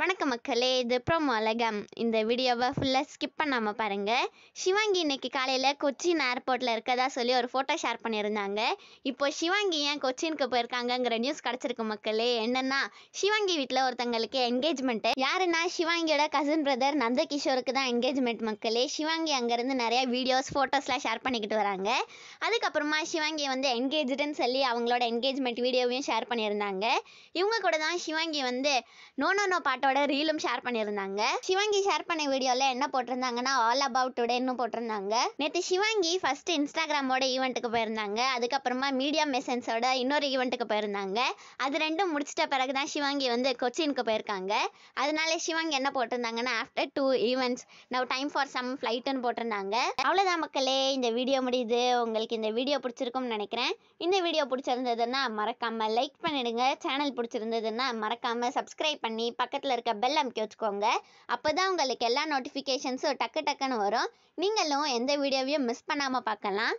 வணக்கம் மக்களே இது ப்ரோமோ அழகம் இந்த வீடியோவை ஃபுல்லாக ஸ்கிப் பண்ணாமல் பாருங்கள் சிவாங்கி இன்னைக்கு காலையில் கொச்சின் ஏர்போர்ட்டில் இருக்கதா சொல்லி ஒரு ஃபோட்டோ ஷேர் பண்ணியிருந்தாங்க இப்போ சிவாங்கி ஏன் கொச்சினுக்கு போயிருக்காங்கங்கிற நியூஸ் கிடச்சிருக்கு மக்களே என்னென்னா சிவாங்கி வீட்டில் ஒருத்தங்களுக்கு என்கேஜ்மெண்ட்டு யாருன்னா சிவாங்கியோட கசின் பிரதர் நந்தகிஷோருக்கு தான் என்கேஜ்மெண்ட் மக்களே சிவாங்கி அங்கேருந்து நிறைய வீடியோஸ் ஃபோட்டோஸ்லாம் ஷேர் பண்ணிக்கிட்டு வராங்க அதுக்கப்புறமா சிவாங்கி வந்து என்கேஜ்டுன்னு சொல்லி அவங்களோட என்கேஜ்மெண்ட் வீடியோவையும் ஷேர் பண்ணியிருந்தாங்க இவங்க கூட தான் சிவாங்கி வந்து நோ நோ நோ பாட்டு பாட்டோட ரீலும் ஷேர் பண்ணியிருந்தாங்க சிவாங்கி ஷேர் பண்ண வீடியோவில் என்ன போட்டிருந்தாங்கன்னா ஆல் அபவுட் டுடேன்னு போட்டிருந்தாங்க நேற்று சிவாங்கி ஃபர்ஸ்ட் இன்ஸ்டாகிராமோட ஈவெண்ட்டுக்கு போயிருந்தாங்க அதுக்கப்புறமா மீடியா மெசன்ஸோட இன்னொரு ஈவெண்ட்டுக்கு போயிருந்தாங்க அது ரெண்டும் முடிச்சிட்ட பிறகு தான் சிவாங்கி வந்து கொச்சினுக்கு போயிருக்காங்க அதனால சிவாங்கி என்ன போட்டிருந்தாங்கன்னா after two events now time for some ஃப்ளைட்டுன்னு போட்டிருந்தாங்க அவ்வளோதான் மக்களே இந்த வீடியோ முடியுது உங்களுக்கு இந்த வீடியோ பிடிச்சிருக்கும்னு நினைக்கிறேன் இந்த வீடியோ பிடிச்சிருந்ததுன்னா மறக்காமல் லைக் பண்ணிடுங்க சேனல் பிடிச்சிருந்ததுன்னா மறக்காமல் சப்ஸ்கிரைப் பண்ணி பக்கத்தில் இருக்க பெல் அமுக்கி வச்சுக்கோங்க அப்போ தான் உங்களுக்கு எல்லா நோட்டிஃபிகேஷன்ஸும் டக்கு டக்குன்னு வரும் நீங்களும் எந்த வீடியோவையும் மிஸ் பண்ணாமல் பார்க்கலாம்